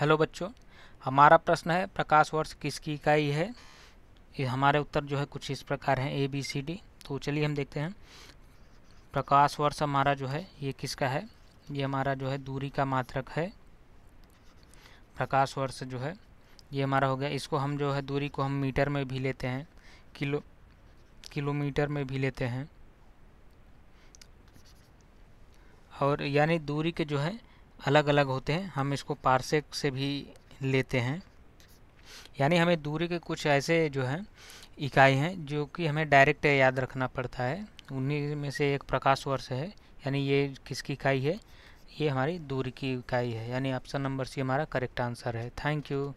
hello बच्चों हमारा प्रश्न है प्रकाश वर्ष किसकी इकाई है ये हमारे उत्तर जो है कुछ इस प्रकार हैं ए बी सी डी तो चलिए हम देखते हैं प्रकाश वर्ष हमारा जो है ये किसका है ये हमारा जो है दूरी का मात्रक है प्रकाश वर्ष जो है ये हमारा हो गया इसको हम जो है दूरी को हम मीटर में भी लेते हैं किलो किलोमीटर में भी लेते हैं और यानी दूरी के जो है अलग अलग होते हैं हम इसको पारसेक से भी लेते हैं यानी हमें दूरी के कुछ ऐसे जो हैं इकाई हैं जो कि हमें डायरेक्ट याद रखना पड़ता है उन्हीं में से एक प्रकाश वर्ष है यानी ये किसकी इकाई है ये हमारी दूरी की इकाई है यानी ऑप्शन नंबर सी हमारा करेक्ट आंसर है थैंक यू